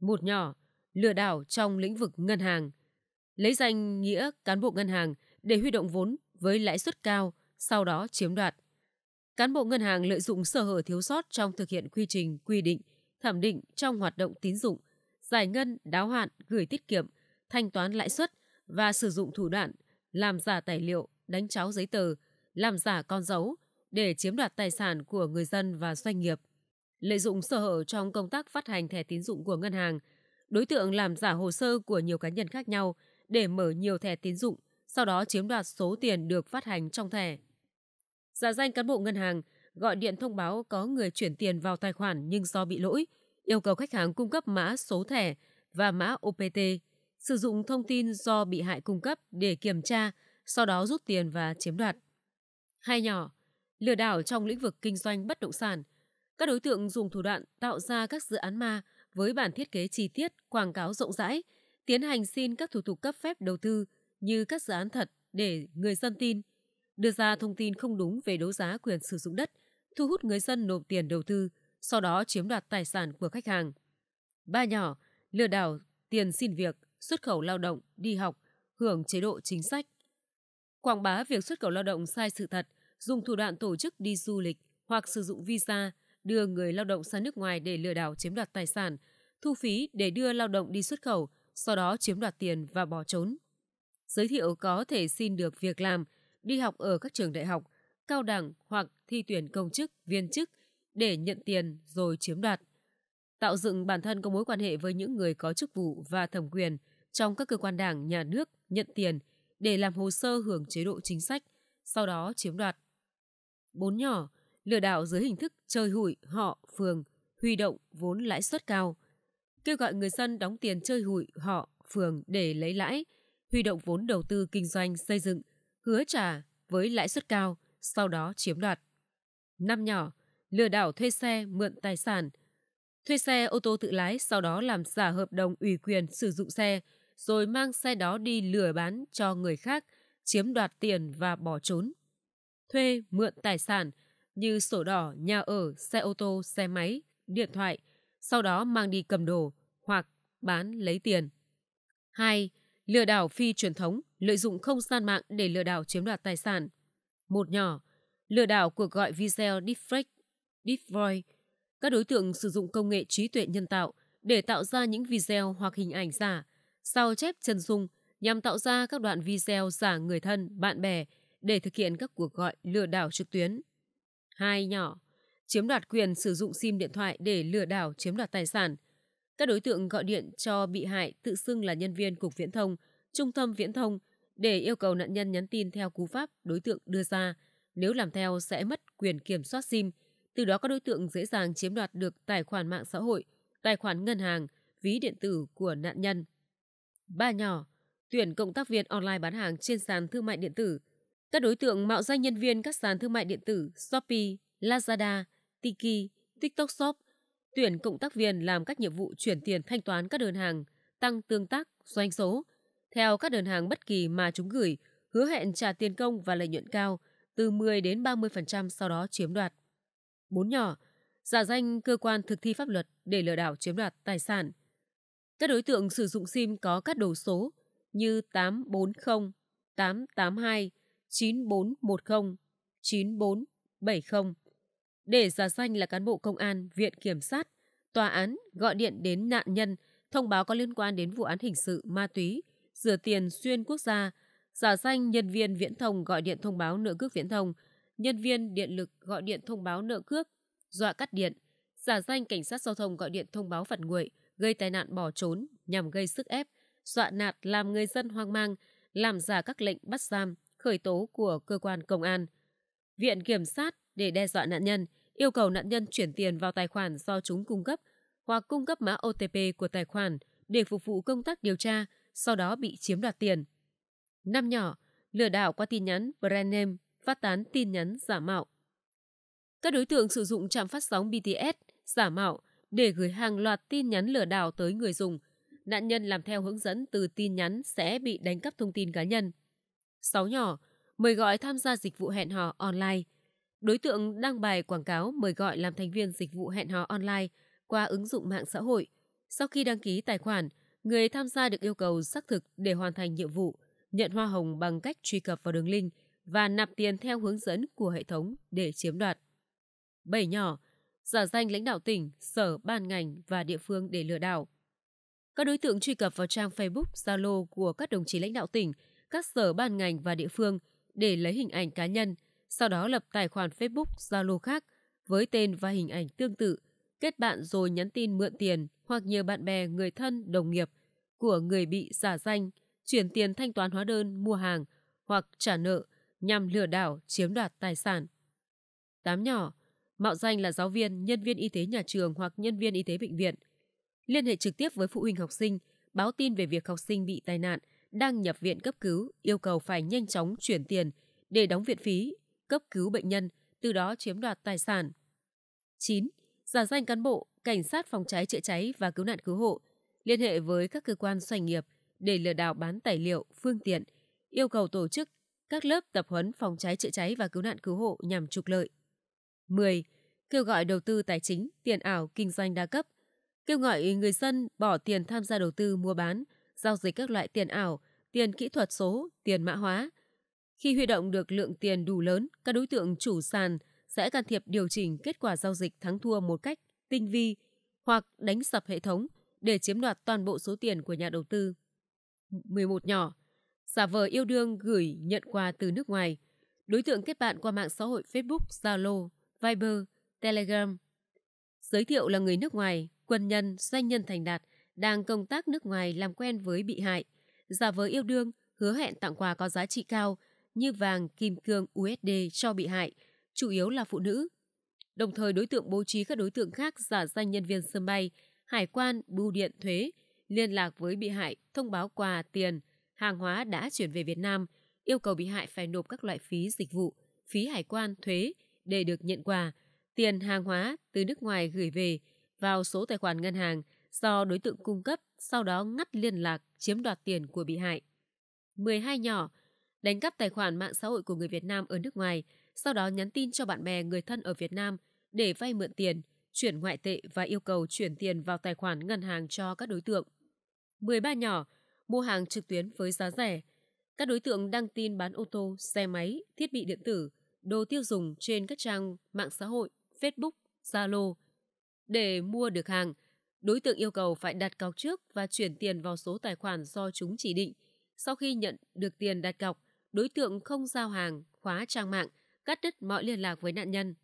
Một nhỏ, lừa đảo trong lĩnh vực ngân hàng. Lấy danh nghĩa cán bộ ngân hàng để huy động vốn với lãi suất cao, sau đó chiếm đoạt. Cán bộ ngân hàng lợi dụng sơ hở thiếu sót trong thực hiện quy trình, quy định, thẩm định trong hoạt động tín dụng, giải ngân, đáo hạn, gửi tiết kiệm, thanh toán lãi suất và sử dụng thủ đoạn làm giả tài liệu, đánh cháo giấy tờ, làm giả con dấu để chiếm đoạt tài sản của người dân và doanh nghiệp. Lợi dụng sơ hở trong công tác phát hành thẻ tín dụng của ngân hàng, đối tượng làm giả hồ sơ của nhiều cá nhân khác nhau để mở nhiều thẻ tín dụng, sau đó chiếm đoạt số tiền được phát hành trong thẻ. Giả danh cán bộ ngân hàng gọi điện thông báo có người chuyển tiền vào tài khoản nhưng do bị lỗi, yêu cầu khách hàng cung cấp mã số thẻ và mã OPT, sử dụng thông tin do bị hại cung cấp để kiểm tra, sau đó rút tiền và chiếm đoạt. Hai nhỏ, lừa đảo trong lĩnh vực kinh doanh bất động sản. Các đối tượng dùng thủ đoạn tạo ra các dự án ma với bản thiết kế chi tiết, quảng cáo rộng rãi, tiến hành xin các thủ tục cấp phép đầu tư như các dự án thật để người dân tin – đưa ra thông tin không đúng về đấu giá quyền sử dụng đất, thu hút người dân nộp tiền đầu tư, sau đó chiếm đoạt tài sản của khách hàng. Ba nhỏ, lừa đảo, tiền xin việc, xuất khẩu lao động, đi học, hưởng chế độ chính sách. Quảng bá việc xuất khẩu lao động sai sự thật, dùng thủ đoạn tổ chức đi du lịch hoặc sử dụng visa đưa người lao động sang nước ngoài để lừa đảo chiếm đoạt tài sản, thu phí để đưa lao động đi xuất khẩu, sau đó chiếm đoạt tiền và bỏ trốn. Giới thiệu có thể xin được việc làm – đi học ở các trường đại học, cao đẳng hoặc thi tuyển công chức, viên chức để nhận tiền rồi chiếm đoạt. Tạo dựng bản thân có mối quan hệ với những người có chức vụ và thẩm quyền trong các cơ quan đảng, nhà nước nhận tiền để làm hồ sơ hưởng chế độ chính sách, sau đó chiếm đoạt. Bốn nhỏ, lừa đảo dưới hình thức chơi hụi, họ, phường, huy động vốn lãi suất cao. Kêu gọi người dân đóng tiền chơi hụi, họ, phường để lấy lãi, huy động vốn đầu tư kinh doanh xây dựng, hứa trả với lãi suất cao, sau đó chiếm đoạt. Năm nhỏ, lừa đảo thuê xe mượn tài sản, thuê xe ô tô tự lái sau đó làm giả hợp đồng ủy quyền sử dụng xe, rồi mang xe đó đi lừa bán cho người khác, chiếm đoạt tiền và bỏ trốn. Thuê, mượn tài sản như sổ đỏ, nhà ở, xe ô tô, xe máy, điện thoại, sau đó mang đi cầm đồ hoặc bán lấy tiền. 2 lừa đảo phi truyền thống, lợi dụng không gian mạng để lừa đảo chiếm đoạt tài sản. Một nhỏ, lừa đảo cuộc gọi video deepfake, deepvoice. Các đối tượng sử dụng công nghệ trí tuệ nhân tạo để tạo ra những video hoặc hình ảnh giả, sao chép chân dung nhằm tạo ra các đoạn video giả người thân, bạn bè để thực hiện các cuộc gọi lừa đảo trực tuyến. Hai nhỏ, chiếm đoạt quyền sử dụng sim điện thoại để lừa đảo chiếm đoạt tài sản – các đối tượng gọi điện cho bị hại tự xưng là nhân viên Cục Viễn thông, Trung tâm Viễn thông để yêu cầu nạn nhân nhắn tin theo cú pháp đối tượng đưa ra. Nếu làm theo sẽ mất quyền kiểm soát SIM, từ đó các đối tượng dễ dàng chiếm đoạt được tài khoản mạng xã hội, tài khoản ngân hàng, ví điện tử của nạn nhân. Ba nhỏ, tuyển cộng tác viên online bán hàng trên sàn thương mại điện tử. Các đối tượng mạo danh nhân viên các sàn thương mại điện tử Shopee, Lazada, Tiki, TikTok Shop tuyển cộng tác viên làm các nhiệm vụ chuyển tiền thanh toán các đơn hàng, tăng tương tác, doanh số. Theo các đơn hàng bất kỳ mà chúng gửi, hứa hẹn trả tiền công và lợi nhuận cao, từ 10 đến 30% sau đó chiếm đoạt. Bốn nhỏ, giả danh cơ quan thực thi pháp luật để lừa đảo chiếm đoạt tài sản. Các đối tượng sử dụng SIM có các đầu số như 840, 882, 9410, 9470 để giả danh là cán bộ công an, viện kiểm sát, tòa án gọi điện đến nạn nhân thông báo có liên quan đến vụ án hình sự ma túy, rửa tiền xuyên quốc gia, giả danh nhân viên viễn thông gọi điện thông báo nợ cước viễn thông, nhân viên điện lực gọi điện thông báo nợ cước, dọa cắt điện, giả danh cảnh sát giao thông gọi điện thông báo phạt nguội, gây tai nạn bỏ trốn nhằm gây sức ép, dọa nạt làm người dân hoang mang, làm giả các lệnh bắt giam, khởi tố của cơ quan công an. Viện kiểm sát để đe dọa nạn nhân, yêu cầu nạn nhân chuyển tiền vào tài khoản do chúng cung cấp hoặc cung cấp mã OTP của tài khoản để phục vụ công tác điều tra, sau đó bị chiếm đoạt tiền. Năm nhỏ, lừa đảo qua tin nhắn brand name, phát tán tin nhắn giả mạo. Các đối tượng sử dụng trạm phát sóng BTS giả mạo để gửi hàng loạt tin nhắn lừa đảo tới người dùng. Nạn nhân làm theo hướng dẫn từ tin nhắn sẽ bị đánh cắp thông tin cá nhân. Sáu nhỏ, mời gọi tham gia dịch vụ hẹn hò online – Đối tượng đăng bài quảng cáo mời gọi làm thành viên dịch vụ hẹn hò online qua ứng dụng mạng xã hội. Sau khi đăng ký tài khoản, người tham gia được yêu cầu xác thực để hoàn thành nhiệm vụ, nhận hoa hồng bằng cách truy cập vào đường link và nạp tiền theo hướng dẫn của hệ thống để chiếm đoạt. 7 nhỏ, giả danh lãnh đạo tỉnh, sở, ban ngành và địa phương để lừa đảo. Các đối tượng truy cập vào trang Facebook, Zalo của các đồng chí lãnh đạo tỉnh, các sở ban ngành và địa phương để lấy hình ảnh cá nhân, sau đó lập tài khoản Facebook Zalo khác với tên và hình ảnh tương tự, kết bạn rồi nhắn tin mượn tiền hoặc nhờ bạn bè, người thân, đồng nghiệp của người bị giả danh chuyển tiền thanh toán hóa đơn mua hàng hoặc trả nợ nhằm lừa đảo chiếm đoạt tài sản. tám nhỏ, mạo danh là giáo viên, nhân viên y tế nhà trường hoặc nhân viên y tế bệnh viện. Liên hệ trực tiếp với phụ huynh học sinh, báo tin về việc học sinh bị tai nạn, đang nhập viện cấp cứu, yêu cầu phải nhanh chóng chuyển tiền để đóng viện phí cấp cứu bệnh nhân, từ đó chiếm đoạt tài sản. 9. Giả danh cán bộ, cảnh sát phòng cháy chữa cháy và cứu nạn cứu hộ, liên hệ với các cơ quan doanh nghiệp để lừa đảo bán tài liệu, phương tiện, yêu cầu tổ chức các lớp tập huấn phòng cháy chữa cháy và cứu nạn cứu hộ nhằm trục lợi. 10. Kêu gọi đầu tư tài chính, tiền ảo, kinh doanh đa cấp. Kêu gọi người dân bỏ tiền tham gia đầu tư mua bán, giao dịch các loại tiền ảo, tiền kỹ thuật số, tiền mã hóa – khi huy động được lượng tiền đủ lớn, các đối tượng chủ sàn sẽ can thiệp điều chỉnh kết quả giao dịch thắng thua một cách tinh vi hoặc đánh sập hệ thống để chiếm đoạt toàn bộ số tiền của nhà đầu tư. 11 nhỏ, giả vờ yêu đương gửi nhận quà từ nước ngoài, đối tượng kết bạn qua mạng xã hội Facebook, Zalo, Viber, Telegram. Giới thiệu là người nước ngoài, quân nhân, doanh nhân thành đạt, đang công tác nước ngoài làm quen với bị hại, giả vờ yêu đương, hứa hẹn tặng quà có giá trị cao như vàng, kim cương, USD cho bị hại, chủ yếu là phụ nữ. Đồng thời đối tượng bố trí các đối tượng khác giả danh nhân viên sân bay, hải quan, bưu điện, thuế, liên lạc với bị hại, thông báo quà, tiền, hàng hóa đã chuyển về Việt Nam, yêu cầu bị hại phải nộp các loại phí dịch vụ, phí hải quan, thuế để được nhận quà, tiền hàng hóa từ nước ngoài gửi về vào số tài khoản ngân hàng do đối tượng cung cấp, sau đó ngắt liên lạc chiếm đoạt tiền của bị hại. 12 nhỏ, đánh cắp tài khoản mạng xã hội của người Việt Nam ở nước ngoài, sau đó nhắn tin cho bạn bè người thân ở Việt Nam để vay mượn tiền, chuyển ngoại tệ và yêu cầu chuyển tiền vào tài khoản ngân hàng cho các đối tượng. 13 nhỏ, mua hàng trực tuyến với giá rẻ. Các đối tượng đăng tin bán ô tô, xe máy, thiết bị điện tử, đồ tiêu dùng trên các trang mạng xã hội, Facebook, Zalo. Để mua được hàng, đối tượng yêu cầu phải đặt cọc trước và chuyển tiền vào số tài khoản do chúng chỉ định. Sau khi nhận được tiền đặt cọc, đối tượng không giao hàng, khóa trang mạng, cắt đứt mọi liên lạc với nạn nhân.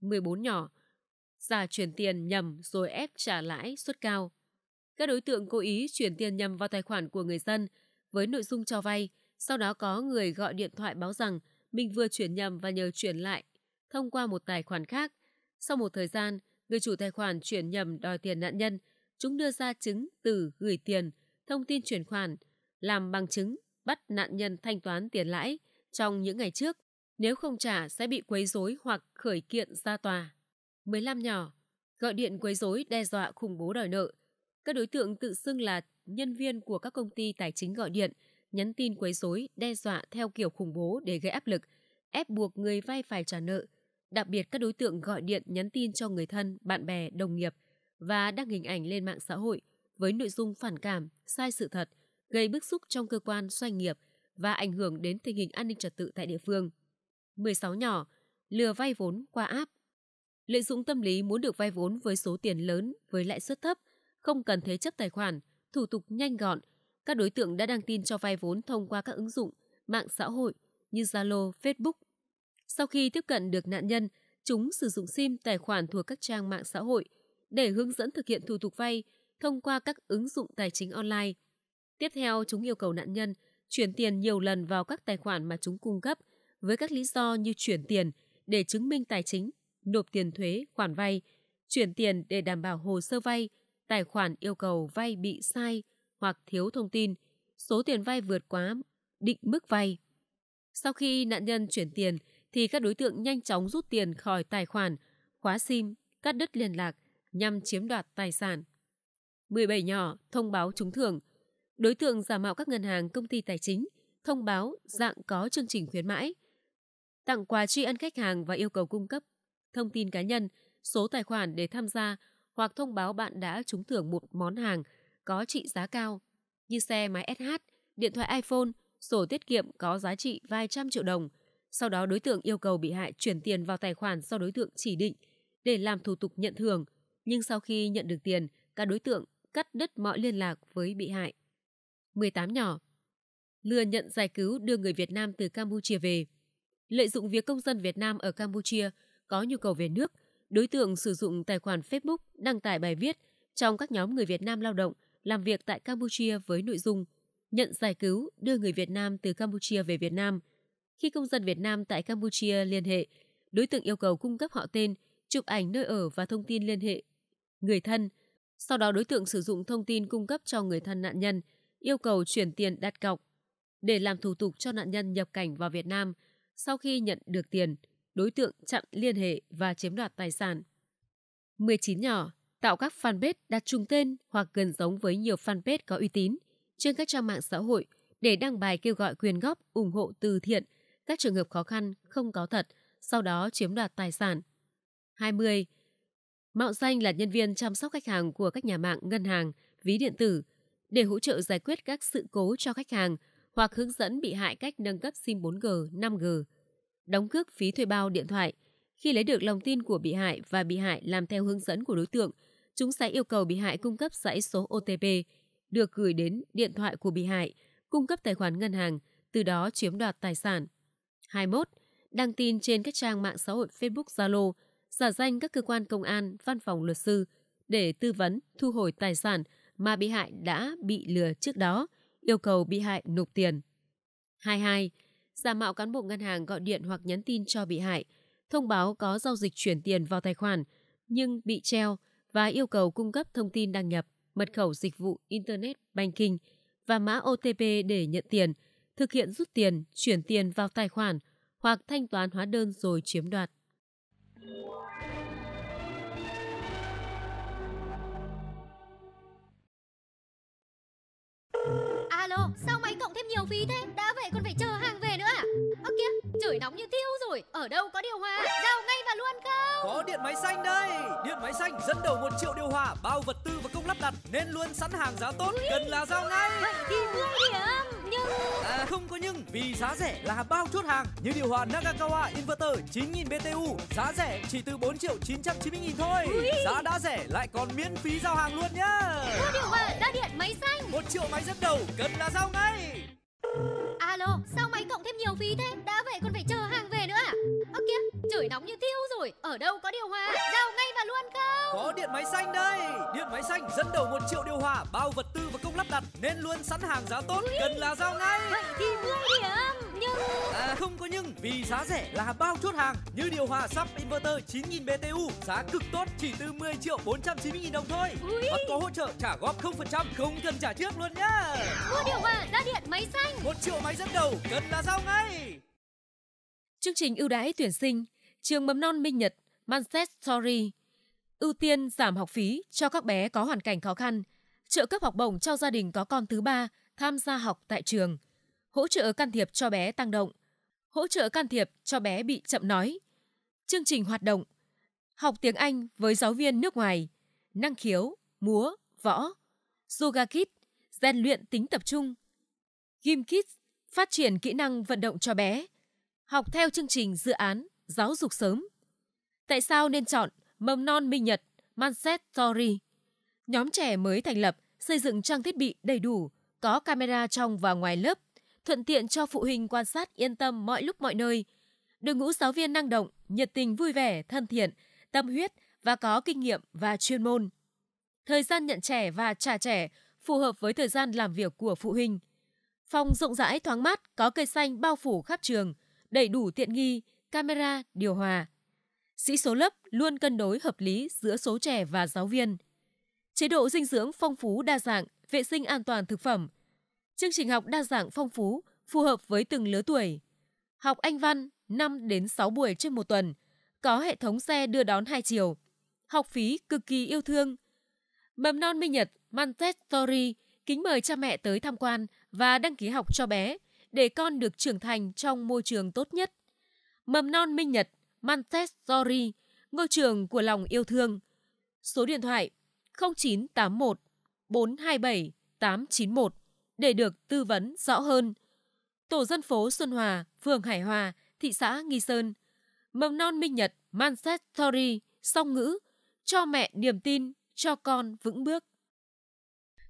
14 nhỏ, giả chuyển tiền nhầm rồi ép trả lãi suất cao. Các đối tượng cố ý chuyển tiền nhầm vào tài khoản của người dân với nội dung cho vay, sau đó có người gọi điện thoại báo rằng mình vừa chuyển nhầm và nhờ chuyển lại thông qua một tài khoản khác. Sau một thời gian, người chủ tài khoản chuyển nhầm đòi tiền nạn nhân, chúng đưa ra chứng từ gửi tiền, thông tin chuyển khoản, làm bằng chứng bắt nạn nhân thanh toán tiền lãi trong những ngày trước, nếu không trả sẽ bị quấy rối hoặc khởi kiện ra tòa. 15 nhỏ, gọi điện quấy rối đe dọa khủng bố đòi nợ. Các đối tượng tự xưng là nhân viên của các công ty tài chính gọi điện, nhắn tin quấy rối đe dọa theo kiểu khủng bố để gây áp lực, ép buộc người vay phải trả nợ. Đặc biệt các đối tượng gọi điện nhắn tin cho người thân, bạn bè, đồng nghiệp và đăng hình ảnh lên mạng xã hội với nội dung phản cảm, sai sự thật – gây bức xúc trong cơ quan doanh nghiệp và ảnh hưởng đến tình hình an ninh trật tự tại địa phương. 16 nhỏ, lừa vay vốn qua app. Lợi dụng tâm lý muốn được vay vốn với số tiền lớn với lãi suất thấp, không cần thế chấp tài khoản, thủ tục nhanh gọn, các đối tượng đã đăng tin cho vay vốn thông qua các ứng dụng mạng xã hội như Zalo, Facebook. Sau khi tiếp cận được nạn nhân, chúng sử dụng SIM tài khoản thuộc các trang mạng xã hội để hướng dẫn thực hiện thủ tục vay thông qua các ứng dụng tài chính online Tiếp theo, chúng yêu cầu nạn nhân chuyển tiền nhiều lần vào các tài khoản mà chúng cung cấp với các lý do như chuyển tiền để chứng minh tài chính, nộp tiền thuế, khoản vay, chuyển tiền để đảm bảo hồ sơ vay, tài khoản yêu cầu vay bị sai hoặc thiếu thông tin, số tiền vay vượt quá định mức vay. Sau khi nạn nhân chuyển tiền thì các đối tượng nhanh chóng rút tiền khỏi tài khoản, khóa SIM, cắt đứt liên lạc nhằm chiếm đoạt tài sản. 17 nhỏ thông báo trúng thưởng – Đối tượng giả mạo các ngân hàng công ty tài chính, thông báo dạng có chương trình khuyến mãi, tặng quà tri ân khách hàng và yêu cầu cung cấp thông tin cá nhân, số tài khoản để tham gia hoặc thông báo bạn đã trúng thưởng một món hàng có trị giá cao như xe máy SH, điện thoại iPhone, sổ tiết kiệm có giá trị vài trăm triệu đồng. Sau đó đối tượng yêu cầu bị hại chuyển tiền vào tài khoản do đối tượng chỉ định để làm thủ tục nhận thưởng. Nhưng sau khi nhận được tiền, các đối tượng cắt đứt mọi liên lạc với bị hại. 18 nhỏ. Lừa nhận giải cứu đưa người Việt Nam từ Campuchia về. Lợi dụng việc công dân Việt Nam ở Campuchia có nhu cầu về nước, đối tượng sử dụng tài khoản Facebook đăng tải bài viết trong các nhóm người Việt Nam lao động làm việc tại Campuchia với nội dung nhận giải cứu đưa người Việt Nam từ Campuchia về Việt Nam. Khi công dân Việt Nam tại Campuchia liên hệ, đối tượng yêu cầu cung cấp họ tên, chụp ảnh nơi ở và thông tin liên hệ người thân. Sau đó đối tượng sử dụng thông tin cung cấp cho người thân nạn nhân yêu cầu chuyển tiền đặt cọc để làm thủ tục cho nạn nhân nhập cảnh vào Việt Nam. Sau khi nhận được tiền, đối tượng chặn liên hệ và chiếm đoạt tài sản. 19 nhỏ, tạo các fanpage đặt trùng tên hoặc gần giống với nhiều fanpage có uy tín trên các trang mạng xã hội để đăng bài kêu gọi quyền góp ủng hộ từ thiện các trường hợp khó khăn không có thật, sau đó chiếm đoạt tài sản. 20. Mạo danh là nhân viên chăm sóc khách hàng của các nhà mạng, ngân hàng, ví điện tử để hỗ trợ giải quyết các sự cố cho khách hàng hoặc hướng dẫn bị hại cách nâng cấp SIM 4G, 5G, đóng cước phí thuê bao điện thoại. Khi lấy được lòng tin của bị hại và bị hại làm theo hướng dẫn của đối tượng, chúng sẽ yêu cầu bị hại cung cấp dãy số OTP được gửi đến điện thoại của bị hại, cung cấp tài khoản ngân hàng, từ đó chiếm đoạt tài sản. 21. Đăng tin trên các trang mạng xã hội Facebook Zalo, giả danh các cơ quan công an, văn phòng luật sư để tư vấn, thu hồi tài sản – mà bị hại đã bị lừa trước đó, yêu cầu bị hại nộp tiền. 22. Giả mạo cán bộ ngân hàng gọi điện hoặc nhắn tin cho bị hại, thông báo có giao dịch chuyển tiền vào tài khoản nhưng bị treo và yêu cầu cung cấp thông tin đăng nhập, mật khẩu dịch vụ Internet Banking và mã OTP để nhận tiền, thực hiện rút tiền, chuyển tiền vào tài khoản hoặc thanh toán hóa đơn rồi chiếm đoạt. alo sao mày cộng thêm nhiều phí thế đã vậy còn phải chờ hàng về nữa à ơ kìa trời nóng như thiêu rồi ở đâu có điều hòa giao ngay và luôn không có điện máy xanh đây điện máy xanh dẫn đầu một triệu điều hòa bao vật tư và công lắp đặt nên luôn sẵn hàng giá tốt Ui. cần là giao ngay vậy thì mười điểm nhưng À không có nhưng Vì giá rẻ là bao chốt hàng Như điều hòa Nagakawa Inverter 9000 BTU Giá rẻ chỉ từ 4 triệu 990 nghìn thôi Ui. Giá đã rẻ lại còn miễn phí giao hàng luôn nhá Mua điều hòa ra điện máy xanh một triệu máy dẫn đầu cần là giao ngay Alo sao máy cộng thêm nhiều phí thế Đã vậy chửi nóng như thiêu rồi Ở đâu có điều hòa Giao ngay và luôn không Có điện máy xanh đây Điện máy xanh dẫn đầu một triệu điều hòa Bao vật tư và công lắp đặt Nên luôn sẵn hàng giá tốt Ui. Cần là giao ngay Vậy thì 10 điểm Nhưng À không có nhưng Vì giá rẻ là bao chốt hàng Như điều hòa sắp inverter 9000 BTU Giá cực tốt chỉ từ 10 triệu 490 nghìn đồng thôi Ui. Và có hỗ trợ trả góp 0% Không cần trả trước luôn nhá Mua điều hòa ra điện máy xanh một triệu máy dẫn đầu Cần là giao ngay Chương trình ưu đãi tuyển sinh trường mầm non Minh Nhật, Montessori, ưu tiên giảm học phí cho các bé có hoàn cảnh khó khăn, trợ cấp học bổng cho gia đình có con thứ ba tham gia học tại trường, hỗ trợ can thiệp cho bé tăng động, hỗ trợ can thiệp cho bé bị chậm nói, chương trình hoạt động, học tiếng Anh với giáo viên nước ngoài, năng khiếu, múa, võ, yoga kids, rèn luyện tính tập trung, gym kids, phát triển kỹ năng vận động cho bé, học theo chương trình dự án giáo dục sớm. Tại sao nên chọn mầm non Minh Nhật, Montessori? Nhóm trẻ mới thành lập xây dựng trang thiết bị đầy đủ, có camera trong và ngoài lớp, thuận tiện cho phụ huynh quan sát yên tâm mọi lúc mọi nơi. Đội ngũ giáo viên năng động, nhiệt tình vui vẻ, thân thiện, tâm huyết và có kinh nghiệm và chuyên môn. Thời gian nhận trẻ và trả trẻ phù hợp với thời gian làm việc của phụ huynh. Phòng rộng rãi thoáng mát có cây xanh bao phủ khắp trường, đầy đủ tiện nghi, camera, điều hòa. Sĩ số lớp luôn cân đối hợp lý giữa số trẻ và giáo viên. Chế độ dinh dưỡng phong phú đa dạng, vệ sinh an toàn thực phẩm. Chương trình học đa dạng phong phú, phù hợp với từng lứa tuổi. Học Anh văn 5 đến 6 buổi trên một tuần, có hệ thống xe đưa đón hai chiều. Học phí cực kỳ yêu thương. Mầm non Minh Nhật Montessori kính mời cha mẹ tới tham quan và đăng ký học cho bé để con được trưởng thành trong môi trường tốt nhất. Mầm non Minh Nhật, Montessori, ngôi trường của lòng yêu thương. Số điện thoại 0981 427 891 để được tư vấn rõ hơn. Tổ dân phố Xuân Hòa, phường Hải Hòa, thị xã Nghi Sơn. Mầm non Minh Nhật, Montessori, song ngữ, cho mẹ niềm tin, cho con vững bước.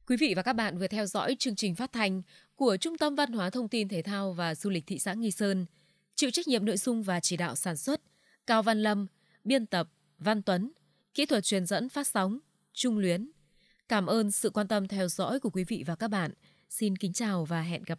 Quý vị và các bạn vừa theo dõi chương trình phát thanh của Trung tâm Văn hóa Thông tin Thể thao và Du lịch thị xã Nghi Sơn chịu trách nhiệm nội dung và chỉ đạo sản xuất, Cao Văn Lâm, biên tập, Văn Tuấn, kỹ thuật truyền dẫn phát sóng, Trung Luyến. Cảm ơn sự quan tâm theo dõi của quý vị và các bạn. Xin kính chào và hẹn gặp lại.